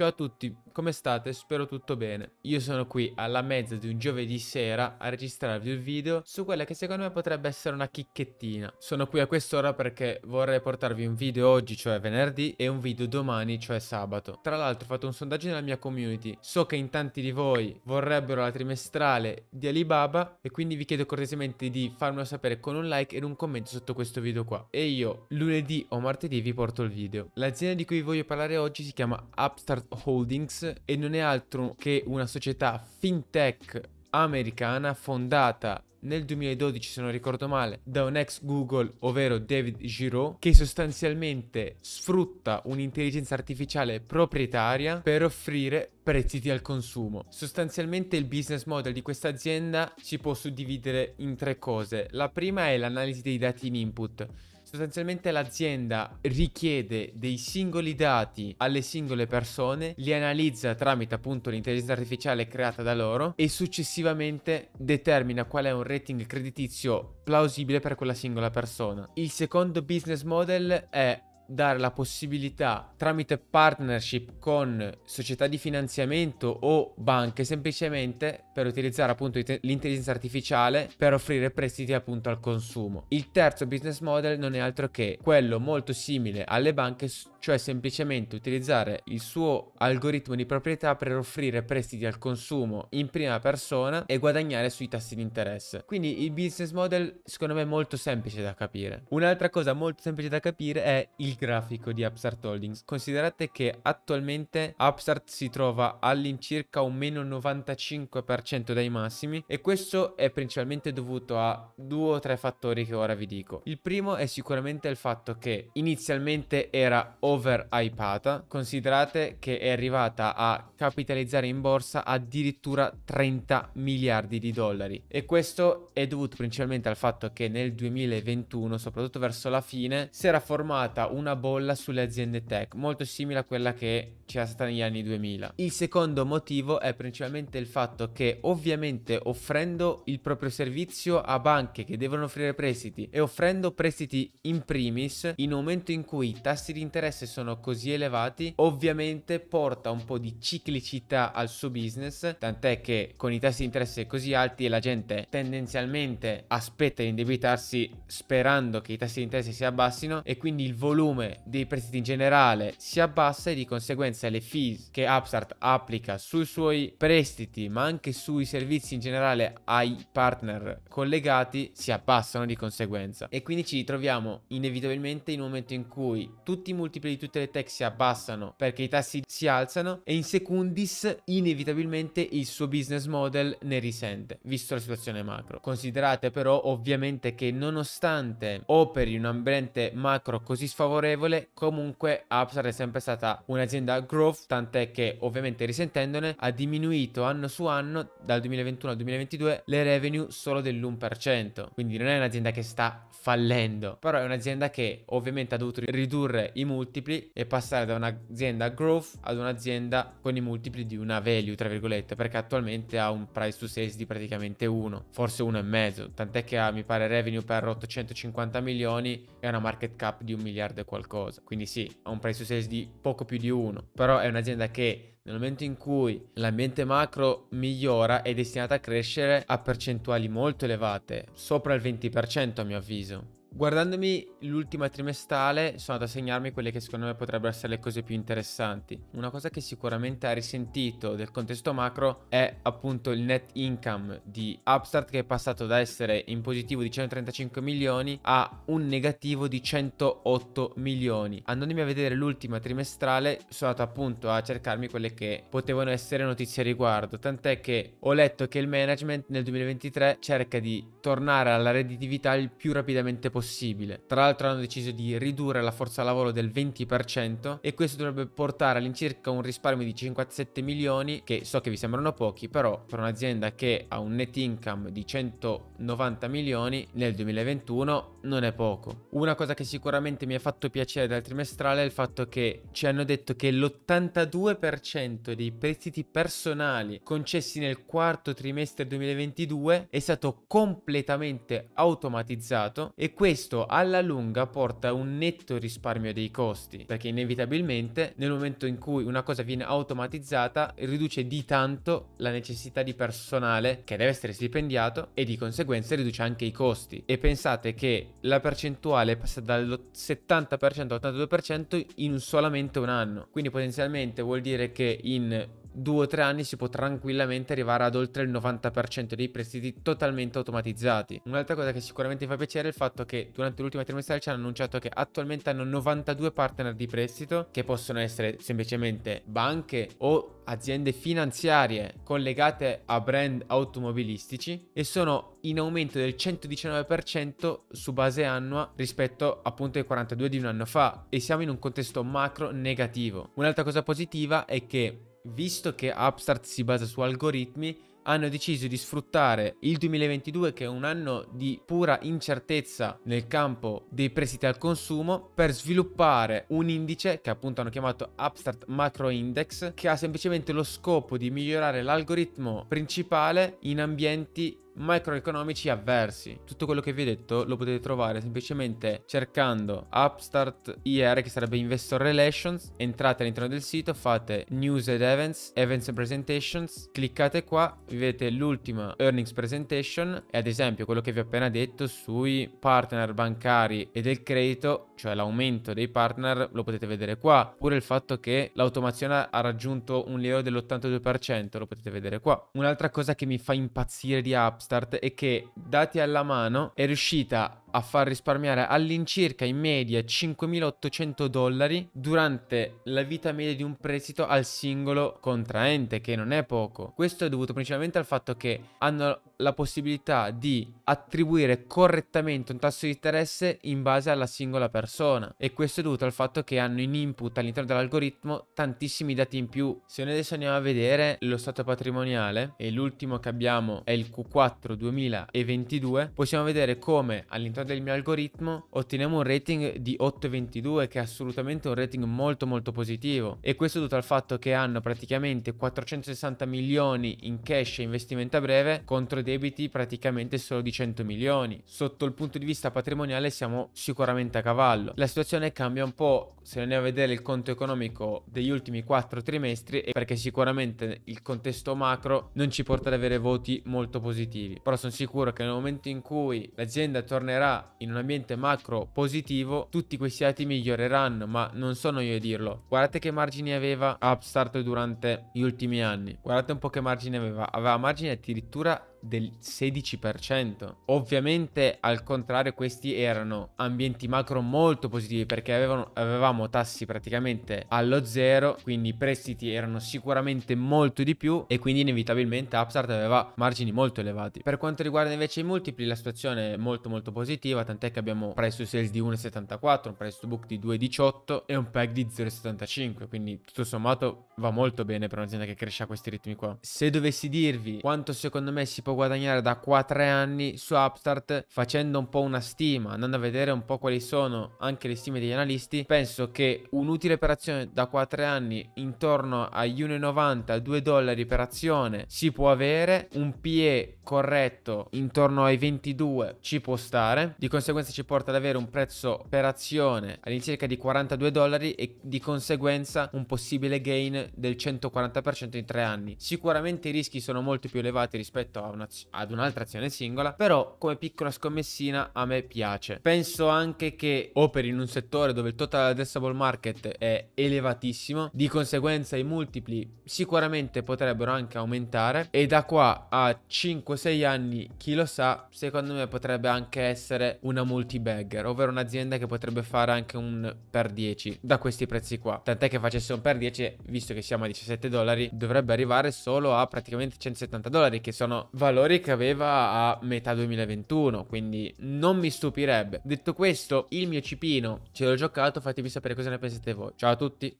Ciao a tutti, come state? Spero tutto bene. Io sono qui alla mezza di un giovedì sera a registrarvi un video su quella che secondo me potrebbe essere una chicchettina. Sono qui a quest'ora perché vorrei portarvi un video oggi, cioè venerdì, e un video domani, cioè sabato. Tra l'altro ho fatto un sondaggio nella mia community. So che in tanti di voi vorrebbero la trimestrale di Alibaba e quindi vi chiedo cortesemente di farmelo sapere con un like ed un commento sotto questo video qua. E io lunedì o martedì vi porto il video. L'azienda di cui voglio parlare oggi si chiama Upstart Holdings e non è altro che una società fintech americana fondata nel 2012, se non ricordo male, da un ex Google, ovvero David Giraud, che sostanzialmente sfrutta un'intelligenza artificiale proprietaria per offrire prezzi al consumo. Sostanzialmente il business model di questa azienda si può suddividere in tre cose. La prima è l'analisi dei dati in input Sostanzialmente l'azienda richiede dei singoli dati alle singole persone, li analizza tramite appunto l'intelligenza artificiale creata da loro e successivamente determina qual è un rating creditizio plausibile per quella singola persona. Il secondo business model è dare la possibilità tramite partnership con società di finanziamento o banche semplicemente per utilizzare appunto l'intelligenza artificiale per offrire prestiti appunto al consumo. Il terzo business model non è altro che quello molto simile alle banche, cioè semplicemente utilizzare il suo algoritmo di proprietà per offrire prestiti al consumo in prima persona e guadagnare sui tassi di interesse. Quindi il business model secondo me è molto semplice da capire. Un'altra cosa molto semplice da capire è il grafico di Upstart Holdings. Considerate che attualmente Upstart si trova all'incirca un meno 95% dai massimi e questo è principalmente dovuto a due o tre fattori che ora vi dico. Il primo è sicuramente il fatto che inizialmente era overhypata, considerate che è arrivata a capitalizzare in borsa addirittura 30 miliardi di dollari e questo è dovuto principalmente al fatto che nel 2021, soprattutto verso la fine, si era formata una una bolla sulle aziende tech, molto simile a quella che c'era stata negli anni 2000. Il secondo motivo è principalmente il fatto che ovviamente offrendo il proprio servizio a banche che devono offrire prestiti e offrendo prestiti in primis, in un momento in cui i tassi di interesse sono così elevati, ovviamente porta un po' di ciclicità al suo business, tant'è che con i tassi di interesse così alti la gente tendenzialmente aspetta di indebitarsi sperando che i tassi di interesse si abbassino e quindi il volume volume dei prestiti in generale si abbassa e di conseguenza le fees che Upstart applica sui suoi prestiti ma anche sui servizi in generale ai partner collegati si abbassano di conseguenza e quindi ci ritroviamo inevitabilmente in un momento in cui tutti i multipli di tutte le tech si abbassano perché i tassi si alzano e in secundis inevitabilmente il suo business model ne risente visto la situazione macro considerate però ovviamente che nonostante operi in un ambiente macro così sfavorevole favorevole, comunque Upstart è sempre stata un'azienda growth, tant'è che ovviamente risentendone ha diminuito anno su anno dal 2021 al 2022 le revenue solo dell'1%, quindi non è un'azienda che sta fallendo, però è un'azienda che ovviamente ha dovuto ridurre i multipli e passare da un'azienda growth ad un'azienda con i multipli di una value, tra virgolette, perché attualmente ha un price to sales di praticamente 1, forse e mezzo tant'è che ha ah, mi pare revenue per 850 milioni e una market cap di 1 miliardo e qualcosa. Quindi sì, ha un price to sales di poco più di uno, però è un'azienda che nel momento in cui l'ambiente macro migliora è destinata a crescere a percentuali molto elevate, sopra il 20% a mio avviso. Guardandomi l'ultima trimestrale sono ad assegnarmi quelle che secondo me potrebbero essere le cose più interessanti. Una cosa che sicuramente ha risentito del contesto macro è appunto il net income di Upstart che è passato da essere in positivo di 135 milioni a un negativo di 108 milioni. Andandomi a vedere l'ultima trimestrale sono andato appunto a cercarmi quelle che potevano essere notizie a riguardo, tant'è che ho letto che il management nel 2023 cerca di tornare alla redditività il più rapidamente possibile possibile. Tra l'altro hanno deciso di ridurre la forza lavoro del 20% e questo dovrebbe portare all'incirca un risparmio di 57 milioni che so che vi sembrano pochi, però per un'azienda che ha un net income di 190 milioni nel 2021 non è poco. Una cosa che sicuramente mi ha fatto piacere dal trimestrale è il fatto che ci hanno detto che l'82% dei prestiti personali concessi nel quarto trimestre 2022 è stato completamente automatizzato e questo questo alla lunga porta un netto risparmio dei costi, perché inevitabilmente nel momento in cui una cosa viene automatizzata riduce di tanto la necessità di personale che deve essere stipendiato e di conseguenza riduce anche i costi. E pensate che la percentuale passa dal 70% all'82% in solamente un anno, quindi potenzialmente vuol dire che in due o tre anni si può tranquillamente arrivare ad oltre il 90% dei prestiti totalmente automatizzati. Un'altra cosa che sicuramente fa piacere è il fatto che durante l'ultima trimestrale ci hanno annunciato che attualmente hanno 92 partner di prestito che possono essere semplicemente banche o aziende finanziarie collegate a brand automobilistici e sono in aumento del 119% su base annua rispetto appunto ai 42 di un anno fa e siamo in un contesto macro negativo. Un'altra cosa positiva è che visto che Upstart si basa su algoritmi, hanno deciso di sfruttare il 2022 che è un anno di pura incertezza nel campo dei prestiti al consumo per sviluppare un indice che appunto hanno chiamato Upstart Macro Index che ha semplicemente lo scopo di migliorare l'algoritmo principale in ambienti macroeconomici avversi. Tutto quello che vi ho detto lo potete trovare semplicemente cercando Upstart IR che sarebbe Investor Relations, entrate all'interno del sito, fate News ed Events, Events and Presentations, cliccate qua, vedete l'ultima Earnings Presentation e ad esempio quello che vi ho appena detto sui partner bancari e del credito, cioè l'aumento dei partner, lo potete vedere qua, oppure il fatto che l'automazione ha raggiunto un livello dell'82%, lo potete vedere qua. Un'altra cosa che mi fa impazzire di Upstart Bastard e che, dati alla mano, è riuscita a far risparmiare all'incirca in media 5.800 dollari durante la vita media di un prestito al singolo contraente, che non è poco. Questo è dovuto principalmente al fatto che hanno la possibilità di attribuire correttamente un tasso di interesse in base alla singola persona e questo è dovuto al fatto che hanno in input all'interno dell'algoritmo tantissimi dati in più. Se noi adesso andiamo a vedere lo stato patrimoniale e l'ultimo che abbiamo è il Q4 2022 possiamo vedere come all'interno del mio algoritmo otteniamo un rating di 8,22 che è assolutamente un rating molto molto positivo e questo è dovuto al fatto che hanno praticamente 460 milioni in cash e investimento a breve contro debiti praticamente solo di 100 milioni. Sotto il punto di vista patrimoniale siamo sicuramente a cavallo. La situazione cambia un po' se andiamo a vedere il conto economico degli ultimi 4 trimestri perché sicuramente il contesto macro non ci porta ad avere voti molto positivi negativi, però sono sicuro che nel momento in cui l'azienda tornerà in un ambiente macro positivo, tutti questi dati miglioreranno, ma non sono io a dirlo. Guardate che margini aveva Upstart durante gli ultimi anni, guardate un po' che margini aveva, aveva margini addirittura del 16%. Ovviamente al contrario questi erano ambienti macro molto positivi perché avevano, avevamo tassi praticamente allo zero, quindi i prestiti erano sicuramente molto di più e quindi inevitabilmente Upstart aveva margini molto elevati. Per quanto riguarda invece i multipli la situazione è molto molto positiva, tant'è che abbiamo un price to sales di 1,74, un price to book di 2,18 e un PEG di 0,75, quindi tutto sommato va molto bene per un'azienda che cresce a questi ritmi qua. Se dovessi dirvi quanto secondo me si può guadagnare da qua a tre anni su Upstart facendo un po' una stima, andando a vedere un po' quali sono anche le stime degli analisti, penso che un'utile per azione da qua a tre anni intorno agli 1,90 2 dollari per azione si può avere, un PE corretto intorno ai 22 ci può stare, di conseguenza ci porta ad avere un prezzo per azione all'incirca di 42 dollari e di conseguenza un possibile gain del 140% in tre anni. Sicuramente i rischi sono molto più elevati rispetto a una ad un'altra azione singola, però come piccola scommessina a me piace. Penso anche che operi in un settore dove il total addressable market è elevatissimo, di conseguenza i multipli sicuramente potrebbero anche aumentare e da qua a 5-6 anni, chi lo sa, secondo me potrebbe anche essere una multibagger, ovvero un'azienda che potrebbe fare anche un per 10 da questi prezzi qua. Tant'è che facesse un per 10, visto che siamo a 17 dollari, dovrebbe arrivare solo a praticamente 170 dollari che sono valori valori che aveva a metà 2021, quindi non mi stupirebbe. Detto questo, il mio cipino ce l'ho giocato, fatemi sapere cosa ne pensate voi. Ciao a tutti!